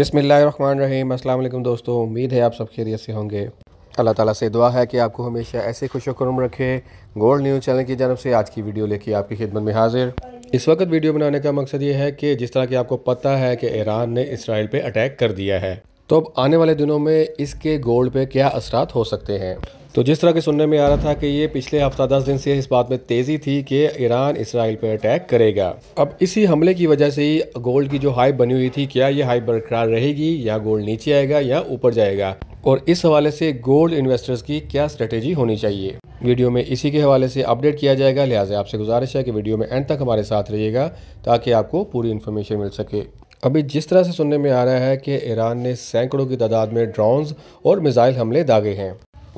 बिसमीम वालेकुम दोस्तों उम्मीद है आप सब खैरियत से होंगे अल्लाह ताला से दुआ है कि आपको हमेशा ऐसे खुशोक्रम रखे गोल्ड न्यूज़ चैनल की जानब से आज की वीडियो लेके आपकी खिदमत में हाजिर इस वक्त वीडियो बनाने का मकसद ये है कि जिस तरह की आपको पता है कि ईरान ने इसराइल पर अटैक कर दिया है तो अब आने वाले दिनों में इसके गोल्ड पे क्या असरात हो सकते हैं तो जिस तरह के सुनने में आ रहा था कि ये पिछले हफ्ता दस दिन से इस बात में तेज़ी थी कि ईरान इसराइल पर अटैक करेगा अब इसी हमले की वजह से ही गोल्ड की जो हाइप बनी हुई थी क्या ये हाइप बरकरार रहेगी या गोल्ड नीचे आएगा या ऊपर जाएगा और इस हवाले से गोल्ड इन्वेस्टर्स की क्या स्ट्रेटेजी होनी चाहिए वीडियो में इसी के हवाले से अपडेट किया जाएगा लिहाजा आपसे गुजारिश है कि वीडियो में एंड तक हमारे साथ रहिएगा ताकि आपको पूरी इन्फॉर्मेशन मिल सके अभी जिस तरह से सुनने में आ रहा है कि ईरान ने सैकड़ों की तादाद में ड्रोन्स और मिज़ाइल हमले दागे हैं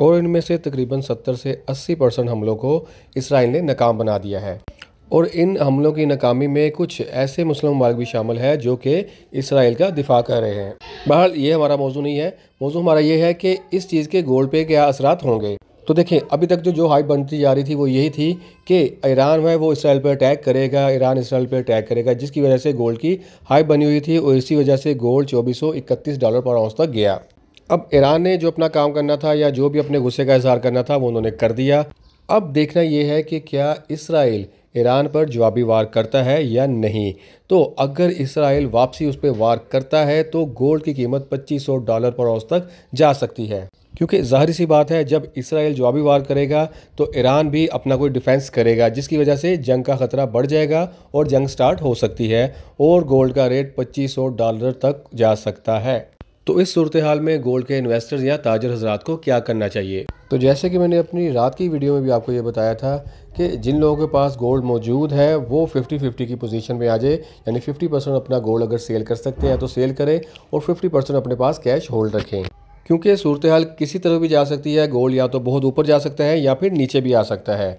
और इनमें से तकरीबन 70 से 80 परसेंट हमलों को इसराइल ने नाकाम बना दिया है और इन हमलों की नाकामी में कुछ ऐसे मुस्लिम ममालिक भी शामिल है जो कि इसराइल का दिफा कर रहे हैं बहरहाल ये हमारा मौजू नहीं है मौजू हमारा ये है कि इस चीज़ के गोल्ड पे क्या असरात होंगे तो देखें अभी तक जो जो हाइप बनती जा रही थी वो यही थी कि ईरान है वो इसराइल पर अटैक करेगा ईरान इसराइल पर अटैक करेगा जिसकी वजह से गोल्ड की हाइप बनी हुई थी और इसी वजह से गोल्ड चौबीस डॉलर पर आउंस तक गया अब ईरान ने जो अपना काम करना था या जो भी अपने गुस्से का इजहार करना था वो उन्होंने कर दिया अब देखना यह है कि क्या इसराइल ईरान पर जवाबी वार करता है या नहीं तो अगर इसराइल वापसी उस पर वार करता है तो गोल्ड की कीमत 2500 डॉलर पर औस तक जा सकती है क्योंकि ज़ाहिर सी बात है जब इसराइल जवाबी वार करेगा तो ईरान भी अपना कोई डिफेंस करेगा जिसकी वजह से जंग का ख़तरा बढ़ जाएगा और जंग स्टार्ट हो सकती है और गोल्ड का रेट 2500 डॉलर तक जा सकता है तो इस सूरत हाल में गोल्ड के इन्वेस्टर या ताजर हजरात को क्या करना चाहिए तो जैसे कि मैंने अपनी रात की वीडियो में भी आपको ये बताया था कि जिन लोगों के पास गोल्ड मौजूद है वो 50-50 की पोजीशन में आ जाए यानी 50 परसेंट अपना गोल्ड अगर सेल कर सकते हैं तो सेल करें और 50 परसेंट अपने पास कैश होल्ड रखें क्योंकि सूरत हाल किसी तरह भी जा सकती है गोल्ड या तो बहुत ऊपर जा सकता है या फिर नीचे भी आ सकता है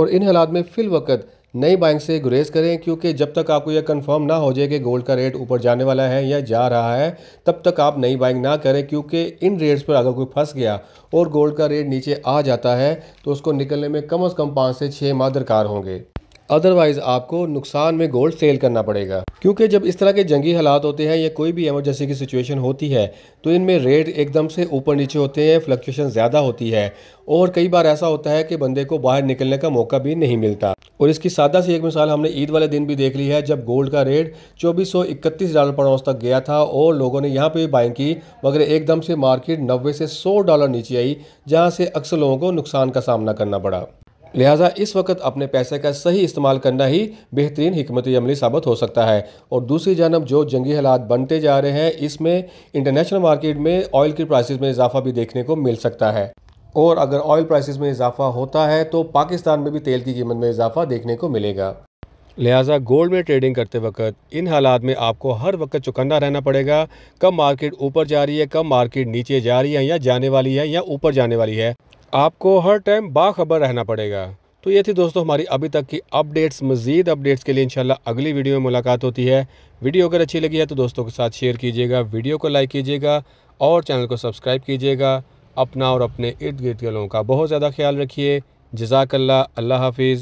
और इन हालात में फिल वक्त नई बाइंग से गुरेज करें क्योंकि जब तक आपको यह कंफर्म ना हो जाए कि गोल्ड का रेट ऊपर जाने वाला है या जा रहा है तब तक आप नई बाइंग ना करें क्योंकि इन रेट्स पर अगर कोई फंस गया और गोल्ड का रेट नीचे आ जाता है तो उसको निकलने में कम अज़ कम पाँच से छः माह दरकार होंगे अदरवाइज़ आपको नुकसान में गोल्ड सेल करना पड़ेगा क्योंकि जब इस तरह के जंगी हालात होते हैं या कोई भी एमरजेंसी की सिचुएशन होती है तो इनमें रेट एकदम से ऊपर नीचे होते हैं फ्लक्चुएशन ज़्यादा होती है और कई बार ऐसा होता है कि बंदे को बाहर निकलने का मौका भी नहीं मिलता और इसकी सादा सी एक मिसाल हमने ईद वाले दिन भी देख ली है जब गोल्ड का रेट चौबीस डॉलर पर औस तक गया था और लोगों ने यहाँ पर भी बाइंग की मगर एकदम से मार्केट नब्बे से सौ डॉलर नीचे आई जहाँ से अक्सर लोगों को नुकसान का सामना करना पड़ा लिहाजा इस वक्त अपने पैसे का सही इस्तेमाल करना ही बेहतरीन हमत अमली साबित हो सकता है और दूसरी जानब जो जंगी हालात बनते जा रहे हैं इसमें इंटरनेशनल मार्केट में ऑयल की प्राइसेस में इजाफा भी देखने को मिल सकता है और अगर ऑयल प्राइसेस में इजाफा होता है तो पाकिस्तान में भी तेल की कीमत में इजाफा देखने को मिलेगा लिहाजा गोल्ड में ट्रेडिंग करते वक्त इन हालात में आपको हर वक्त चुकंदा रहना पड़ेगा कब मार्केट ऊपर जा रही है कब मार्केट नीचे जा रही है या जाने वाली है या ऊपर जाने वाली है आपको हर टाइम बाखबर रहना पड़ेगा तो ये थी दोस्तों हमारी अभी तक की अपडेट्स मज़ीद अपडेट्स के लिए इंशाल्लाह अगली वीडियो में मुलाकात होती है वीडियो अगर अच्छी लगी है तो दोस्तों के साथ शेयर कीजिएगा वीडियो को लाइक कीजिएगा और चैनल को सब्सक्राइब कीजिएगा अपना और अपने इर्द गिर्द लोगों का बहुत ज़्यादा ख्याल रखिए जजाकल्ला अल्लाह हाफिज़